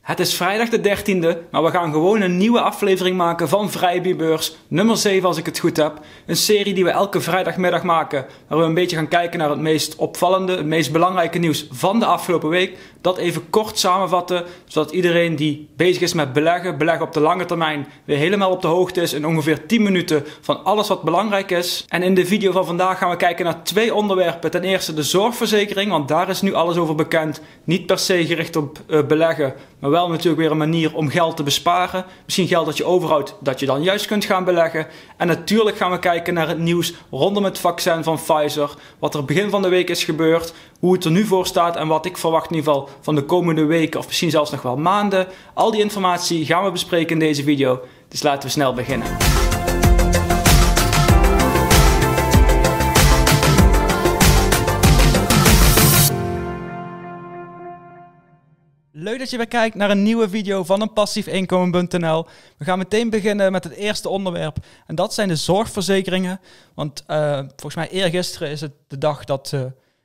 Het is vrijdag de 13e, maar we gaan gewoon een nieuwe aflevering maken van Vrijbeurs nummer 7 als ik het goed heb. Een serie die we elke vrijdagmiddag maken, waar we een beetje gaan kijken naar het meest opvallende, het meest belangrijke nieuws van de afgelopen week dat even kort samenvatten, zodat iedereen die bezig is met beleggen, beleggen op de lange termijn, weer helemaal op de hoogte is in ongeveer 10 minuten van alles wat belangrijk is. En in de video van vandaag gaan we kijken naar twee onderwerpen. Ten eerste de zorgverzekering, want daar is nu alles over bekend. Niet per se gericht op eh, beleggen, maar wel natuurlijk weer een manier om geld te besparen. Misschien geld dat je overhoudt, dat je dan juist kunt gaan beleggen. En natuurlijk gaan we kijken naar het nieuws rondom het vaccin van Pfizer, wat er begin van de week is gebeurd, hoe het er nu voor staat en wat ik verwacht in ieder geval van de komende weken of misschien zelfs nog wel maanden. Al die informatie gaan we bespreken in deze video, dus laten we snel beginnen. Leuk dat je weer kijkt naar een nieuwe video van een passiefinkomen.nl. We gaan meteen beginnen met het eerste onderwerp en dat zijn de zorgverzekeringen. Want eh, volgens mij eergisteren is het de dag dat... Eh,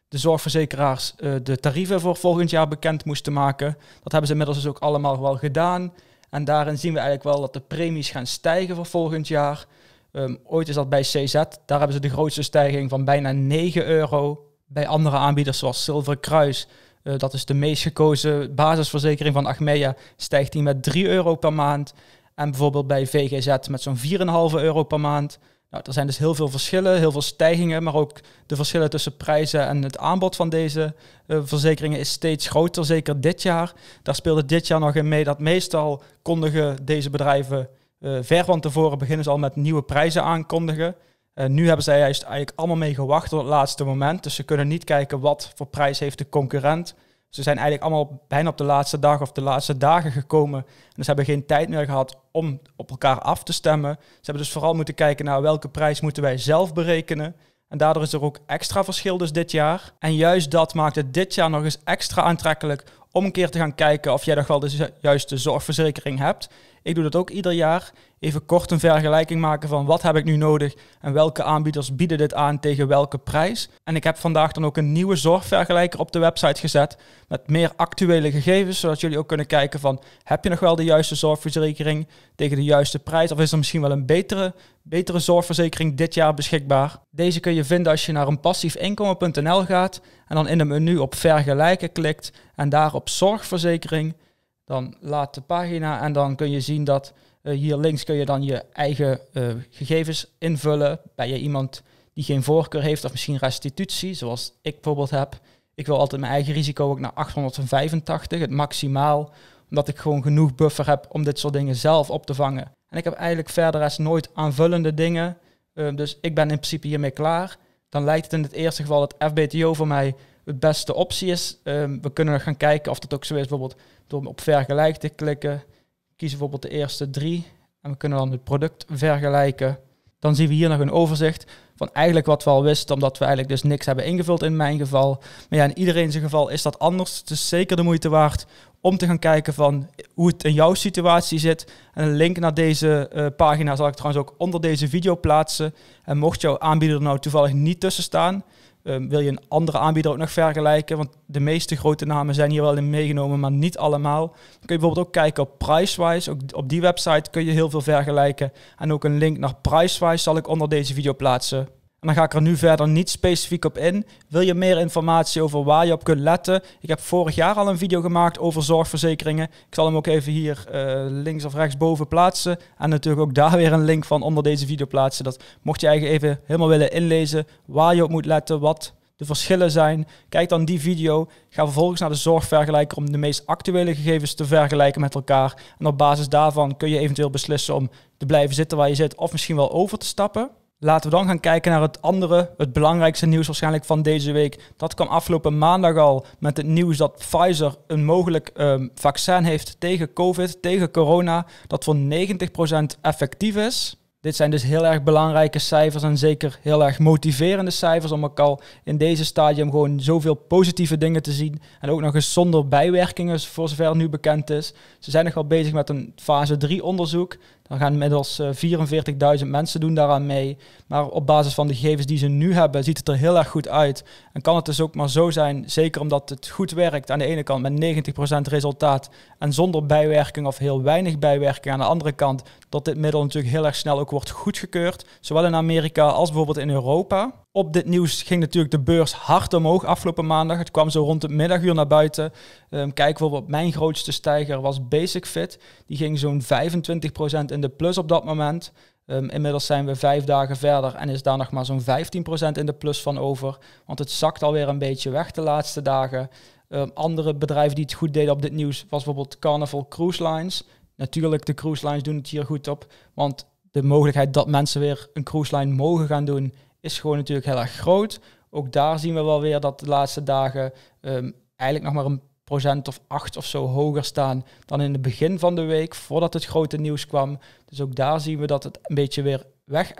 de zorgverzekeraars uh, de tarieven voor volgend jaar bekend moesten maken. Dat hebben ze inmiddels dus ook allemaal wel gedaan. En daarin zien we eigenlijk wel dat de premies gaan stijgen voor volgend jaar. Ehm, ooit is dat bij CZ, daar hebben ze de grootste stijging van bijna 9 euro. Bij andere aanbieders zoals Zilveren Kruis, eh, dat is de meest gekozen basisverzekering van Achmea, stijgt die met 3 euro per maand. En bijvoorbeeld bij VGZ met zo'n 4,5 euro per maand. Nou, er zijn dus heel veel verschillen, heel veel stijgingen, maar ook de verschillen tussen prijzen en het aanbod van deze eh, verzekeringen is steeds groter, zeker dit jaar. Daar speelde dit jaar nog in mee dat meestal kondigen deze bedrijven eh, ver van tevoren beginnen ze al met nieuwe prijzen aankondigen. Uh, nu hebben zij juist eigenlijk allemaal mee gewacht tot het laatste moment. Dus ze kunnen niet kijken wat voor prijs heeft de concurrent. Ze zijn eigenlijk allemaal bijna op de laatste dag of de laatste dagen gekomen. dus ze hebben geen tijd meer gehad om op elkaar af te stemmen. Ze hebben dus vooral moeten kijken naar welke prijs moeten wij zelf berekenen. En daardoor is er ook extra verschil dus dit jaar. En juist dat maakt het dit jaar nog eens extra aantrekkelijk om een keer te gaan kijken of jij nog wel de juiste zorgverzekering hebt. Ik doe dat ook ieder jaar. Even kort een vergelijking maken van wat heb ik nu nodig en welke aanbieders bieden dit aan tegen welke prijs. En ik heb vandaag dan ook een nieuwe zorgvergelijker op de website gezet met meer actuele gegevens, zodat jullie ook kunnen kijken van heb je nog wel de juiste zorgverzekering tegen de juiste prijs of is er misschien wel een betere, betere zorgverzekering dit jaar beschikbaar. Deze kun je vinden als je naar een passiefinkomen.nl gaat en dan in het menu op vergelijken klikt en daar op op zorgverzekering. Dan laat de pagina en dan kun je zien dat eh, hier links kun je dan je eigen eh, gegevens invullen. Ben je iemand die geen voorkeur heeft of misschien restitutie, zoals ik bijvoorbeeld heb. Ik wil altijd mijn eigen risico ook naar 885, het maximaal, omdat ik gewoon genoeg buffer heb om dit soort dingen zelf op te vangen. En ik heb eigenlijk verder als nooit aanvullende dingen, eh, dus ik ben in principe hiermee klaar. Dan lijkt het in het eerste geval dat FBTO voor mij het beste optie is. Ehm, we kunnen gaan kijken of dat ook zo is, bijvoorbeeld door op vergelijk te klikken. Kiezen bijvoorbeeld de eerste drie en we kunnen dan het product vergelijken. Dan zien we hier nog een overzicht van eigenlijk wat we al wisten, omdat we eigenlijk dus niks hebben ingevuld in mijn geval. Maar ja, in iedereen zijn geval is dat anders. Het is zeker de moeite waard om te gaan kijken van hoe het in jouw situatie zit. En een link naar deze eh, pagina zal ik trouwens ook onder deze video plaatsen. En mocht jouw aanbieder er nou toevallig niet tussen staan, Ehm, wil je een andere aanbieder ook nog vergelijken? Want de meeste grote namen zijn hier wel in meegenomen, maar niet allemaal. Dan kun je bijvoorbeeld ook kijken op Pricewise. Ook op die website kun je heel veel vergelijken. En ook een link naar Pricewise zal ik onder deze video plaatsen. En dan ga ik er nu verder niet specifiek op in. Wil je meer informatie over waar je op kunt letten? Ik heb vorig jaar al een video gemaakt over zorgverzekeringen. Ik zal hem ook even hier eh, links of rechts boven plaatsen. En natuurlijk ook daar weer een link van onder deze video plaatsen. Dat mocht je eigenlijk even helemaal willen inlezen waar je op moet letten, wat de verschillen zijn. Kijk dan die video. Ga vervolgens naar de zorgvergelijker om de meest actuele gegevens te vergelijken met elkaar. En op basis daarvan kun je eventueel beslissen om te blijven zitten waar je zit of misschien wel over te stappen. Laten we dan gaan kijken naar het andere, het belangrijkste nieuws waarschijnlijk van deze week. Dat kwam afgelopen maandag al met het nieuws dat Pfizer een mogelijk ehm, vaccin heeft tegen COVID, tegen corona, dat voor 90% effectief is. Dit zijn dus heel erg belangrijke cijfers en zeker heel erg motiverende cijfers om ook al in deze stadium gewoon zoveel positieve dingen te zien. En ook nog eens zonder bijwerkingen, voor zover nu bekend is. Ze zijn nog bezig met een fase 3 onderzoek. Dan gaan inmiddels 44.000 eh, mensen doen daaraan mee. Maar op basis van de gegevens die ze nu hebben, ziet het er heel erg goed uit. En kan het dus ook maar zo zijn, zeker omdat het goed werkt aan de ene kant met 90% resultaat en zonder bijwerking of heel weinig bijwerking aan de andere kant, dat dit middel natuurlijk heel erg snel ook wordt goedgekeurd. Zowel in Amerika als bijvoorbeeld in Europa op dit nieuws ging natuurlijk de beurs hard omhoog afgelopen maandag. Het kwam zo rond het middaguur naar buiten. Um, kijk bijvoorbeeld, mijn grootste stijger was Basic Fit. Die ging zo'n 25% in de plus op dat moment. Ehm, inmiddels zijn we vijf dagen verder en is daar nog maar zo'n 15% in de plus van over. Want het zakt alweer een beetje weg de laatste dagen. Ehm, andere bedrijven die het goed deden op dit nieuws was bijvoorbeeld Carnival Cruise Lines. Natuurlijk, de cruise lines doen het hier goed op. Want de mogelijkheid dat mensen weer een cruise line mogen gaan doen is gewoon natuurlijk heel erg groot. Ook daar zien we wel weer dat de laatste dagen ehm, eigenlijk nog maar een procent of acht of zo hoger staan dan in het begin van de week, voordat het grote nieuws kwam. Dus ook daar zien we dat het een beetje weer weg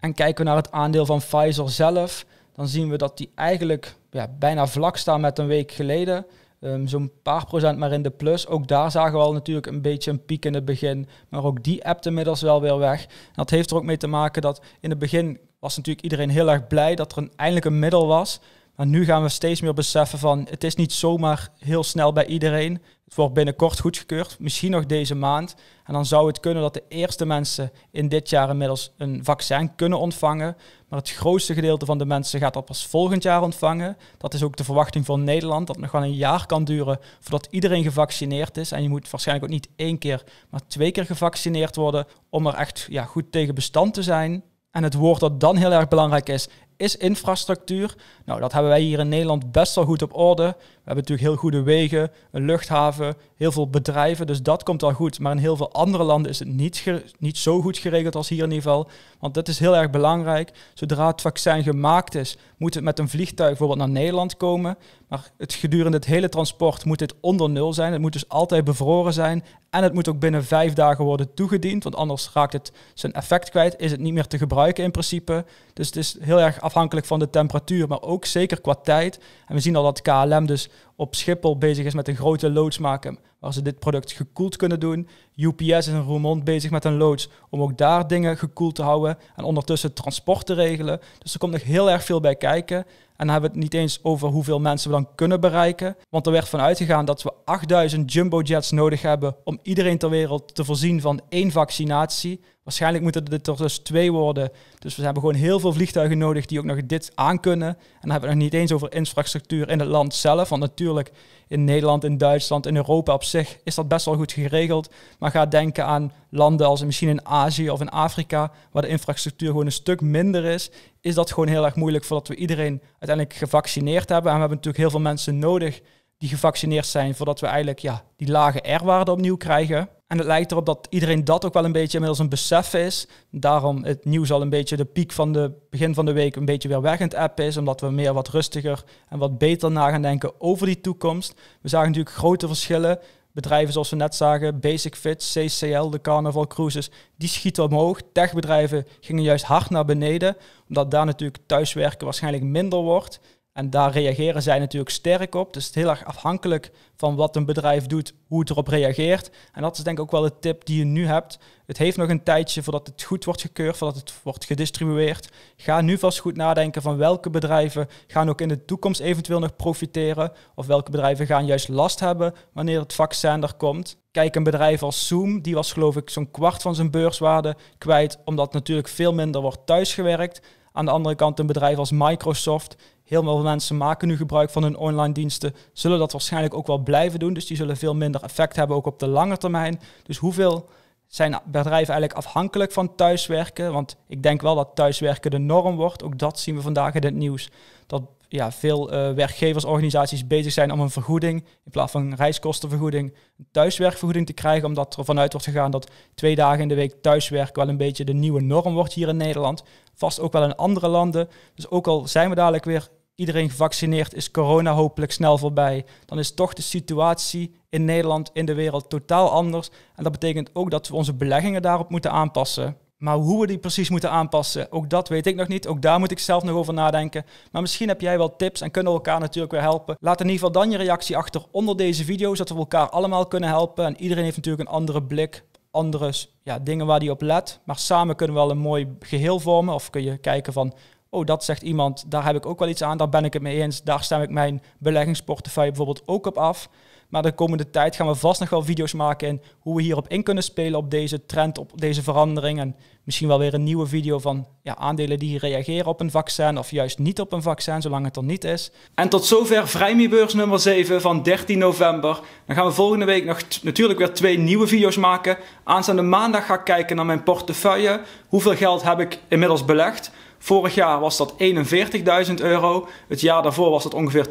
En kijken we naar het aandeel van Pfizer zelf, dan zien we dat die eigenlijk ja, bijna vlak staan met een week geleden. Ehm, zo'n paar procent maar in de plus. Ook daar zagen we al natuurlijk een beetje een piek in het begin. Maar ook die appt inmiddels wel weer weg. En dat heeft er ook mee te maken dat in het begin was natuurlijk iedereen heel erg blij dat er een, eindelijk een middel was. Maar nu gaan we steeds meer beseffen van het is niet zomaar heel snel bij iedereen. Het wordt binnenkort goedgekeurd, misschien nog deze maand. En dan zou het kunnen dat de eerste mensen in dit jaar inmiddels een vaccin kunnen ontvangen. Maar het grootste gedeelte van de mensen gaat dat pas volgend jaar ontvangen. Dat is ook de verwachting van Nederland, dat het nog wel een jaar kan duren voordat iedereen gevaccineerd is. En je moet waarschijnlijk ook niet één keer, maar twee keer gevaccineerd worden om er echt ja, goed tegen bestand te zijn. En het woord dat dan heel erg belangrijk is, is infrastructuur. Nou, dat hebben wij hier in Nederland best wel goed op orde. We hebben natuurlijk heel goede wegen, een luchthaven, heel veel bedrijven. Dus dat komt al goed. Maar in heel veel andere landen is het niet, niet zo goed geregeld als hier in ieder geval. Want dat is heel erg belangrijk. Zodra het vaccin gemaakt is, moet het met een vliegtuig bijvoorbeeld naar Nederland komen. Maar het, gedurende het hele transport moet dit onder nul zijn. Het moet dus altijd bevroren zijn. En het moet ook binnen vijf dagen worden toegediend. Want anders raakt het zijn effect kwijt. Is het niet meer te gebruiken in principe. Dus het is heel erg afhankelijk van de temperatuur, maar ook zeker qua tijd. En we zien al dat KLM dus op Schiphol bezig is met een grote loods maken waar ze dit product gekoeld kunnen doen. UPS is in Roermond bezig met een loods om ook daar dingen gekoeld te houden en ondertussen transport te regelen. Dus er komt nog heel erg veel bij kijken. En dan hebben we het niet eens over hoeveel mensen we dan kunnen bereiken. Want er werd van uitgegaan dat we 8000 jumbo jets nodig hebben om iedereen ter wereld te voorzien van één vaccinatie. Waarschijnlijk moeten dit er dus twee worden. Dus we hebben gewoon heel veel vliegtuigen nodig die ook nog dit aankunnen. En dan hebben we het nog niet eens over infrastructuur in het land zelf. Want natuurlijk natuurlijk in Nederland, in Duitsland, in Europa op zich is dat best wel goed geregeld. Maar ga denken aan landen als misschien in Azië of in Afrika, waar de infrastructuur gewoon een stuk minder is. Is dat gewoon heel erg moeilijk voordat we iedereen uiteindelijk gevaccineerd hebben. En we hebben natuurlijk heel veel mensen nodig die gevaccineerd zijn voordat we eigenlijk ja, die lage R-waarde opnieuw krijgen. En het lijkt erop dat iedereen dat ook wel een beetje inmiddels een besef is. Daarom het nieuws al een beetje de piek van de begin van de week een beetje weer weg in het app is. Omdat we meer wat rustiger en wat beter na gaan denken over die toekomst. We zagen natuurlijk grote verschillen. Bedrijven zoals we net zagen, Basic Fit, CCL, de Carnival Cruises, die schieten omhoog. Techbedrijven gingen juist hard naar beneden, omdat daar natuurlijk thuiswerken waarschijnlijk minder wordt. En daar reageren zij natuurlijk sterk op. Dus het is heel erg afhankelijk van wat een bedrijf doet, hoe het erop reageert. En dat is denk ik ook wel de tip die je nu hebt. Het heeft nog een tijdje voordat het goed wordt gekeurd, voordat het wordt gedistribueerd. Ga nu vast goed nadenken van welke bedrijven gaan ook in de toekomst eventueel nog profiteren. Of welke bedrijven gaan juist last hebben wanneer het vaccin er komt. Kijk, een bedrijf als Zoom, die was geloof ik zo'n kwart van zijn beurswaarde kwijt, omdat natuurlijk veel minder wordt thuisgewerkt. Aan de andere kant een bedrijf als Microsoft Heel veel mensen maken nu gebruik van hun online diensten, zullen dat waarschijnlijk ook wel blijven doen. Dus die zullen veel minder effect hebben, ook op de lange termijn. Dus hoeveel zijn bedrijven eigenlijk afhankelijk van thuiswerken? Want ik denk wel dat thuiswerken de norm wordt. Ook dat zien we vandaag in het nieuws. Dat ja, veel eh, werkgeversorganisaties bezig zijn om een vergoeding, in plaats van een reiskostenvergoeding, een thuiswerkvergoeding te krijgen. Omdat er vanuit wordt gegaan dat twee dagen in de week thuiswerken wel een beetje de nieuwe norm wordt hier in Nederland. Vast ook wel in andere landen. Dus ook al zijn we dadelijk weer iedereen gevaccineerd is, corona hopelijk snel voorbij, dan is toch de situatie in Nederland, in de wereld totaal anders. En dat betekent ook dat we onze beleggingen daarop moeten aanpassen. Maar hoe we die precies moeten aanpassen, ook dat weet ik nog niet. Ook daar moet ik zelf nog over nadenken. Maar misschien heb jij wel tips en kunnen we elkaar natuurlijk weer helpen. Laat in ieder geval dan je reactie achter onder deze video, zodat we elkaar allemaal kunnen helpen. En iedereen heeft natuurlijk een andere blik, andere ja, dingen waar die op let. Maar samen kunnen we wel een mooi geheel vormen. Of kun je kijken van oh, dat zegt iemand, daar heb ik ook wel iets aan, daar ben ik het mee eens, daar stem ik mijn beleggingsportefeuille bijvoorbeeld ook op af. Maar de komende tijd gaan we vast nog wel video's maken in hoe we hierop in kunnen spelen op deze trend, op deze verandering. En misschien wel weer een nieuwe video van ja, aandelen die reageren op een vaccin of juist niet op een vaccin, zolang het er niet is. En tot zover Vrijmiebeurs nummer 7 van 13 november. Dan gaan we volgende week nog natuurlijk weer twee nieuwe video's maken. Aanstaande maandag ga ik kijken naar mijn portefeuille. Hoeveel geld heb ik inmiddels belegd? Vorig jaar was dat 41.000 euro. Het jaar daarvoor was dat ongeveer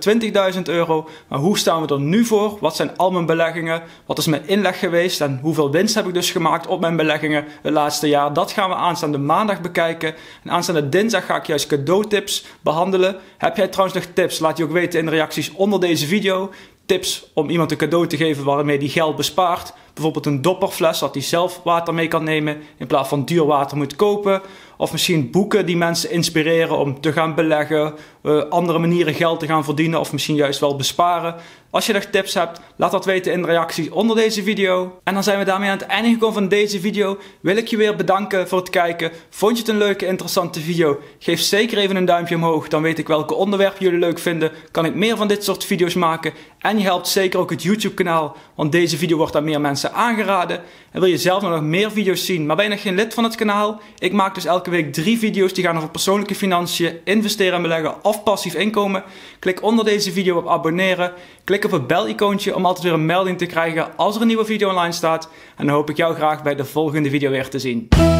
20.000 euro. Maar hoe staan we er nu voor? Wat zijn al mijn beleggingen? Wat is mijn inleg geweest? En hoeveel winst heb ik dus gemaakt op mijn beleggingen het laatste jaar? Dat gaan we aanstaande maandag bekijken. En aanstaande dinsdag ga ik juist cadeautips behandelen. Heb jij trouwens nog tips? Laat je ook weten in de reacties onder deze video. Tips om iemand een cadeau te geven waarmee die geld bespaart. Bijvoorbeeld een dopperfles, dat hij zelf water mee kan nemen in plaats van duur water moet kopen. Of misschien boeken die mensen inspireren om te gaan beleggen, eh, andere manieren geld te gaan verdienen of misschien juist wel besparen. Als je nog tips hebt, laat dat weten in de reacties onder deze video. En dan zijn we daarmee aan het einde gekomen van deze video. Wil ik je weer bedanken voor het kijken. Vond je het een leuke, interessante video? Geef zeker even een duimpje omhoog, dan weet ik welke onderwerpen jullie leuk vinden. Kan ik meer van dit soort video's maken? En je helpt zeker ook het YouTube kanaal, want deze video wordt aan meer mensen aangeraden. En wil je zelf nog meer video's zien, maar ben je nog geen lid van het kanaal? Ik maak dus elke week drie video's die gaan over persoonlijke financiën, investeren en beleggen of passief inkomen. Klik onder deze video op abonneren. Klik op het bel-icoontje om altijd weer een melding te krijgen als er een nieuwe video online staat. En dan hoop ik jou graag bij de volgende video weer te zien.